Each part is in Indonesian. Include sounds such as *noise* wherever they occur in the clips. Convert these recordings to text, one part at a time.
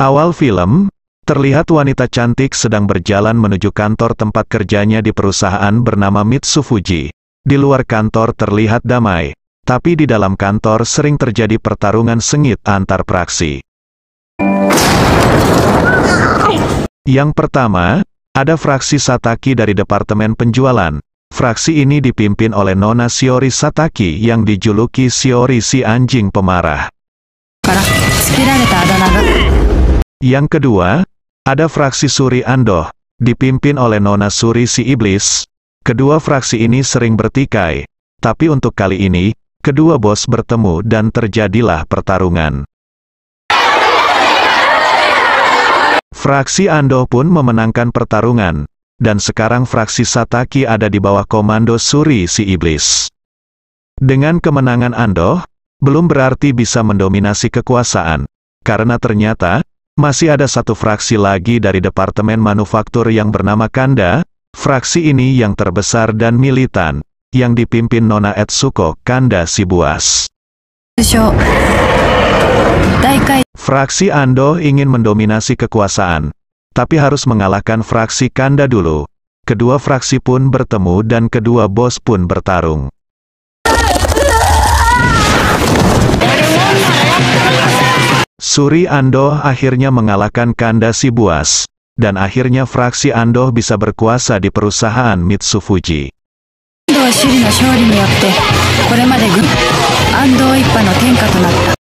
Awal film, terlihat wanita cantik sedang berjalan menuju kantor tempat kerjanya di perusahaan bernama Mitsufuji. Di luar kantor terlihat damai, tapi di dalam kantor sering terjadi pertarungan sengit antar praksi. Yang pertama, ada fraksi Sataki dari Departemen Penjualan. Fraksi ini dipimpin oleh Nona Siori Sataki yang dijuluki Siori si anjing pemarah. Yang kedua, ada fraksi Suri Andoh, dipimpin oleh Nona Suri si Iblis. Kedua fraksi ini sering bertikai, tapi untuk kali ini, kedua bos bertemu dan terjadilah pertarungan. Fraksi Andoh pun memenangkan pertarungan, dan sekarang fraksi Sataki ada di bawah komando Suri si Iblis. Dengan kemenangan Andoh, belum berarti bisa mendominasi kekuasaan, karena ternyata, masih ada satu fraksi lagi dari Departemen Manufaktur yang bernama Kanda, fraksi ini yang terbesar dan militan, yang dipimpin Nona Etsuko Kanda Sibuas. Fraksi Ando ingin mendominasi kekuasaan, tapi harus mengalahkan fraksi Kanda dulu. Kedua fraksi pun bertemu dan kedua bos pun bertarung. Suri Andoh akhirnya mengalahkan Kanda Sibuas, dan akhirnya fraksi Andoh bisa berkuasa di perusahaan Mitsufuji.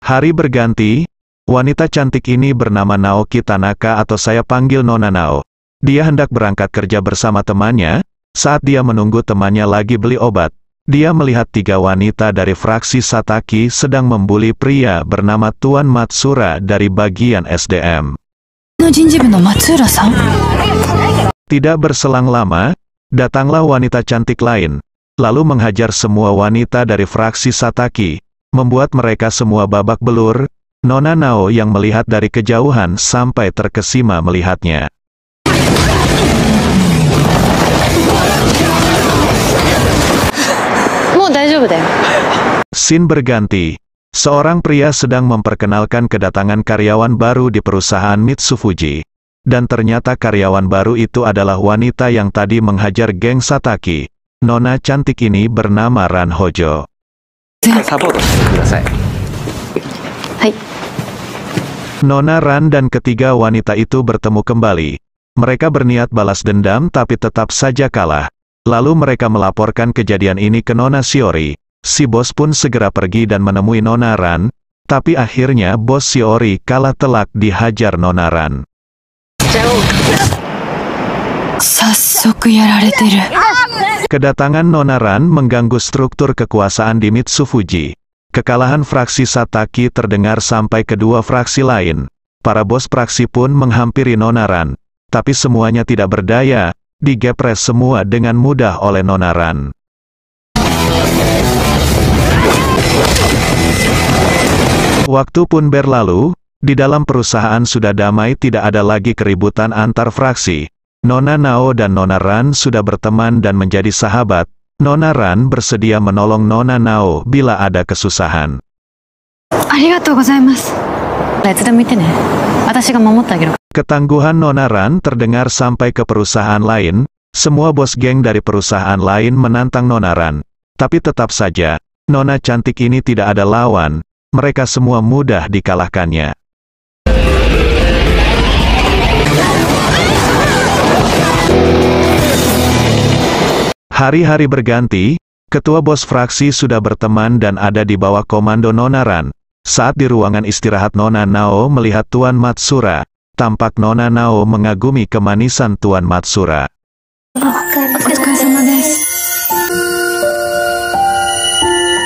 Hari berganti, wanita cantik ini bernama Naoki Tanaka atau saya panggil Nona Nao. Dia hendak berangkat kerja bersama temannya, saat dia menunggu temannya lagi beli obat, dia melihat tiga wanita dari fraksi Sataki sedang membuli pria bernama Tuan Matsura dari bagian SDM. Tidak berselang lama, datanglah wanita cantik lain, lalu menghajar semua wanita dari fraksi Sataki, membuat mereka semua babak belur, Nona Nao yang melihat dari kejauhan sampai terkesima melihatnya. Sin berganti. Seorang pria sedang memperkenalkan kedatangan karyawan baru di perusahaan Mitsufuji. Dan ternyata karyawan baru itu adalah wanita yang tadi menghajar geng Sataki. Nona cantik ini bernama Ran Hojo. Nona Ran dan ketiga wanita itu bertemu kembali. Mereka berniat balas dendam tapi tetap saja kalah. Lalu mereka melaporkan kejadian ini ke Nona Siori. Si bos pun segera pergi dan menemui Nona Ran, tapi akhirnya bos Siori kalah telak dihajar Nona Ran. Kedatangan Nona Ran mengganggu struktur kekuasaan di Mitsufuji. Kekalahan fraksi Sataki terdengar sampai kedua fraksi lain. Para bos fraksi pun menghampiri Nona Ran. Tapi semuanya tidak berdaya, digepres semua dengan mudah oleh Nonaran. Waktu pun berlalu, di dalam perusahaan sudah damai tidak ada lagi keributan antar fraksi. Nona Nao dan Nona Ran sudah berteman dan menjadi sahabat. Nona Ran bersedia menolong Nona Nao bila ada kesusahan. Let's Ketangguhan Nona Ran terdengar sampai ke perusahaan lain, semua bos geng dari perusahaan lain menantang Nona Ran. Tapi tetap saja, Nona cantik ini tidak ada lawan, mereka semua mudah dikalahkannya. Hari-hari berganti, ketua bos fraksi sudah berteman dan ada di bawah komando Nona Ran. Saat di ruangan istirahat Nona Nao melihat Tuan Matsura, tampak Nona Nao mengagumi kemanisan Tuan Matsura.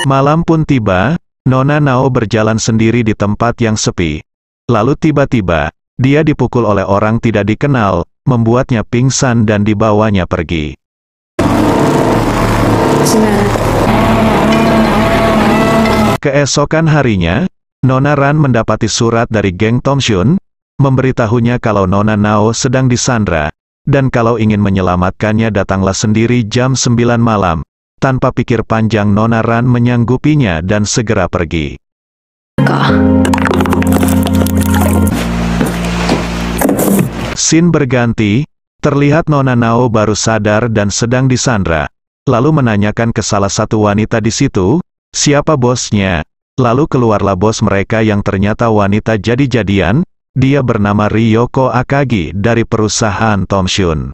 Malam pun tiba, Nona Nao berjalan sendiri di tempat yang sepi. Lalu tiba-tiba, dia dipukul oleh orang tidak dikenal, membuatnya pingsan dan dibawanya pergi. Senang. Keesokan harinya, Nona Ran mendapati surat dari geng Tom Shun, memberitahunya kalau Nona Nao sedang disandra, dan kalau ingin menyelamatkannya datanglah sendiri jam 9 malam. Tanpa pikir panjang Nona Ran menyanggupinya dan segera pergi. Sin berganti, terlihat Nona Nao baru sadar dan sedang disandra, lalu menanyakan ke salah satu wanita di situ, Siapa bosnya? Lalu keluarlah bos mereka yang ternyata wanita jadi-jadian, dia bernama Ryoko Akagi dari perusahaan Tomshun.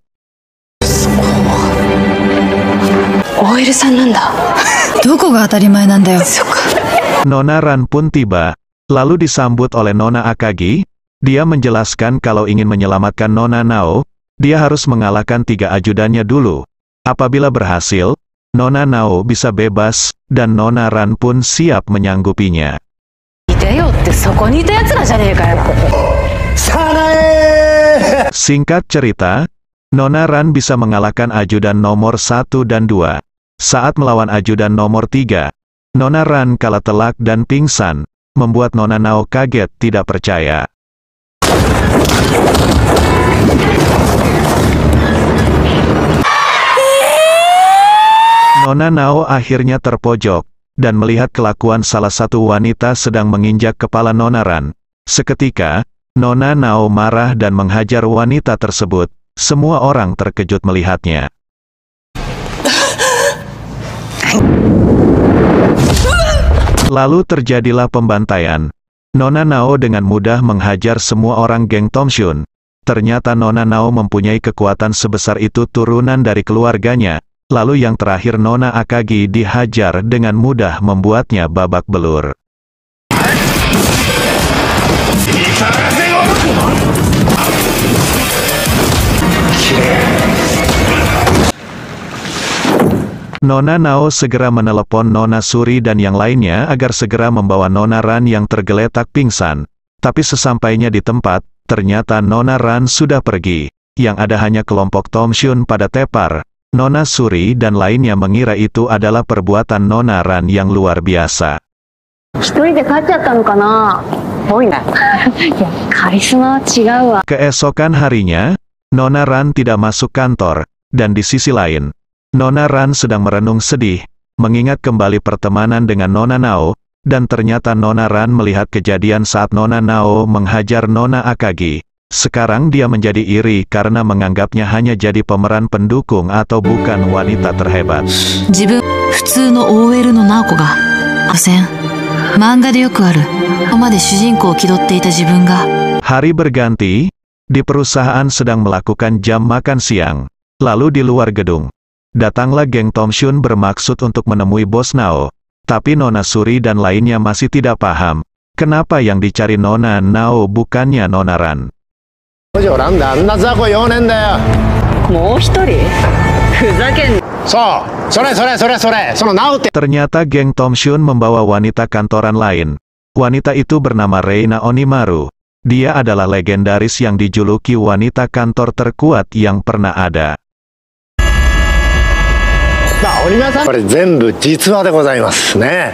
Nona Ran pun tiba, lalu disambut oleh Nona Akagi, dia menjelaskan kalau ingin menyelamatkan Nona Nao, dia harus mengalahkan tiga ajudannya dulu. Apabila berhasil, Nona Nao bisa bebas, dan Nona Ran pun siap menyanggupinya. Singkat cerita, Nona Ran bisa mengalahkan ajudan nomor 1 dan 2. Saat melawan ajudan nomor 3, Nona Ran kalah telak dan pingsan, membuat Nona Nao kaget tidak percaya. Nao akhirnya terpojok, dan melihat kelakuan salah satu wanita sedang menginjak kepala Nona Ran. Seketika, Nona Nao marah dan menghajar wanita tersebut. Semua orang terkejut melihatnya. Lalu terjadilah pembantaian. Nona Nao dengan mudah menghajar semua orang geng Tomshun. Ternyata Nona Nao mempunyai kekuatan sebesar itu turunan dari keluarganya, lalu yang terakhir Nona Akagi dihajar dengan mudah membuatnya babak belur. Nona Nao segera menelepon Nona Suri dan yang lainnya agar segera membawa Nona Ran yang tergeletak pingsan. Tapi sesampainya di tempat, ternyata Nona Ran sudah pergi. Yang ada hanya kelompok Tom Shun pada Tepar, Nona Suri dan lainnya mengira itu adalah perbuatan Nona Ran yang luar biasa. *laughs* Ya, Keesokan harinya, Nona Ran tidak masuk kantor, dan di sisi lain, Nona Ran sedang merenung sedih, mengingat kembali pertemanan dengan Nona Nao, dan ternyata Nona Ran melihat kejadian saat Nona Nao menghajar Nona Akagi. Sekarang dia menjadi iri karena menganggapnya hanya jadi pemeran pendukung atau bukan wanita terhebat. Hari berganti, di perusahaan sedang melakukan jam makan siang. Lalu di luar gedung, datanglah geng Tom Shun bermaksud untuk menemui bos Nao. Tapi Nona Suri dan lainnya masih tidak paham. Kenapa yang dicari Nona Nao bukannya Nona Ran? Ternyata geng Tom Shun membawa wanita kantoran lain. Wanita itu bernama Reina Onimaru. Dia adalah legendaris yang dijuluki wanita kantor terkuat yang pernah ada.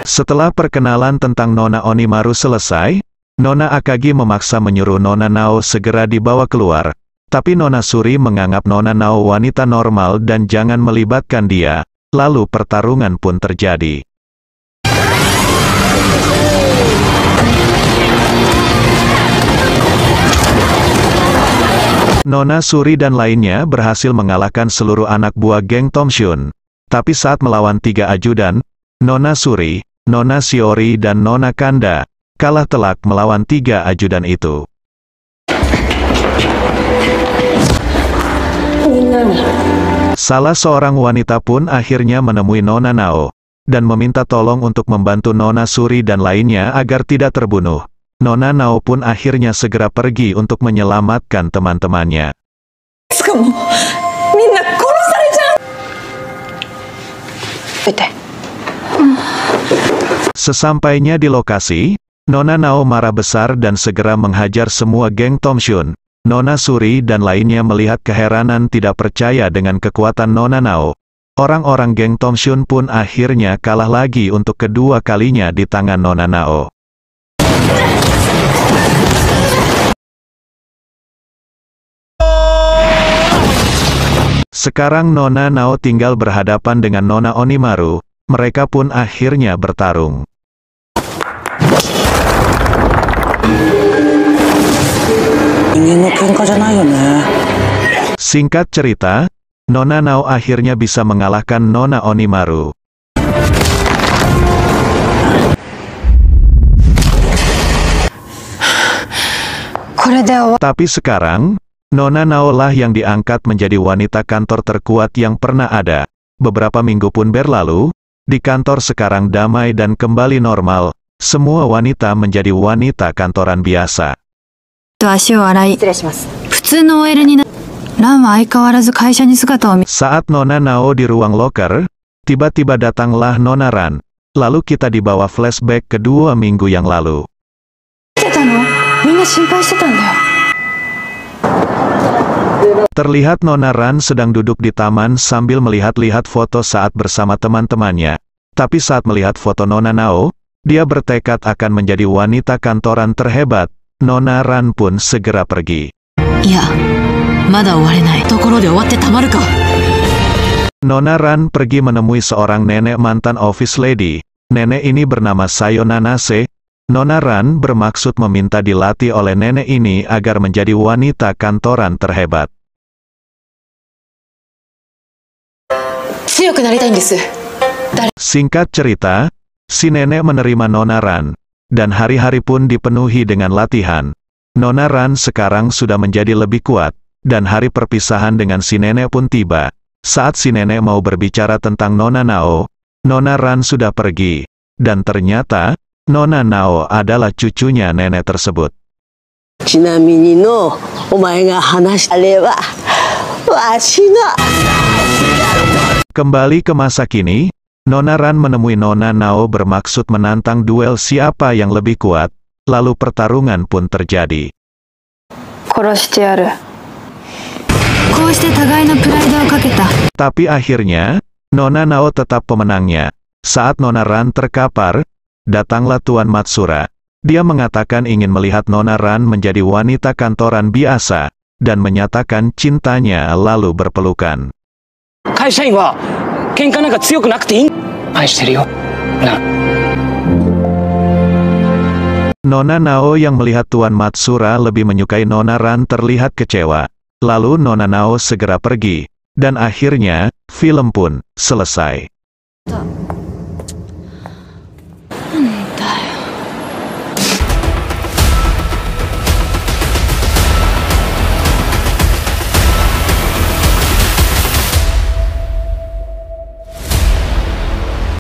Setelah perkenalan tentang Nona Onimaru selesai, Nona Akagi memaksa menyuruh Nona Nao segera dibawa keluar, tapi Nona Suri menganggap Nona Nao wanita normal dan jangan melibatkan dia, lalu pertarungan pun terjadi. Nona Suri dan lainnya berhasil mengalahkan seluruh anak buah geng Tom Shun. Tapi saat melawan tiga ajudan, Nona Suri, Nona Siori dan Nona Kanda, kalah telak melawan tiga ajudan itu. Salah seorang wanita pun akhirnya menemui Nona Nao, dan meminta tolong untuk membantu Nona Suri dan lainnya agar tidak terbunuh. Nona Nao pun akhirnya segera pergi untuk menyelamatkan teman-temannya. Sesampainya di lokasi, Nona Nao marah besar dan segera menghajar semua geng Tom Shun. Nona Suri dan lainnya melihat keheranan tidak percaya dengan kekuatan Nona Nao. Orang-orang geng Tom Shun pun akhirnya kalah lagi untuk kedua kalinya di tangan Nona Nao. Sekarang Nona Nao tinggal berhadapan dengan Nona Onimaru, mereka pun akhirnya bertarung. Ya. Singkat cerita, Nona Nao akhirnya bisa mengalahkan Nona Onimaru. Tapi sekarang, Nona Nao lah yang diangkat menjadi wanita kantor terkuat yang pernah ada. Beberapa minggu pun berlalu, di kantor sekarang damai dan kembali normal, semua wanita menjadi wanita kantoran biasa. と足を洗い、失礼します。普通の OL Nona Nao di ruang locker, tiba-tiba datanglah Nona Ran. Lalu kita dibawa flashback ke minggu yang lalu. Terlihat Nona Ran sedang duduk di taman sambil melihat-lihat foto saat bersama teman-temannya. Tapi saat melihat foto Nona Nao, dia bertekad akan menjadi wanita kantoran terhebat, Nona Ran pun segera pergi. Ya, mada owarenai. Tokoro de owatte tamaru Nona Ran pergi menemui seorang nenek mantan office lady. Nenek ini bernama Sayona Nase. Nona Ran bermaksud meminta dilatih oleh nenek ini agar menjadi wanita kantoran terhebat. Singkat cerita, si nenek menerima Nona Ran dan hari-hari pun dipenuhi dengan latihan. Nona Ran sekarang sudah menjadi lebih kuat, dan hari perpisahan dengan si nenek pun tiba. Saat si nenek mau berbicara tentang Nona Nao, Nona Ran sudah pergi, dan ternyata, Nona Nao adalah cucunya nenek tersebut. Kembali ke masa kini, Nona Ran menemui Nona Nao bermaksud menantang duel siapa yang lebih kuat, lalu pertarungan pun terjadi. Tapi akhirnya, Nona Nao tetap pemenangnya. Saat Nona Ran terkapar, datanglah Tuan Matsura. Dia mengatakan ingin melihat Nona Ran menjadi wanita kantoran biasa, dan menyatakan cintanya lalu berpelukan. 喧嘩なんか強くなくていい愛してるよな Nona Nao yang melihat Tuan Matsura lebih menyukai Nona Ran terlihat kecewa. Lalu Nona Nao segera pergi. Dan akhirnya, film pun selesai.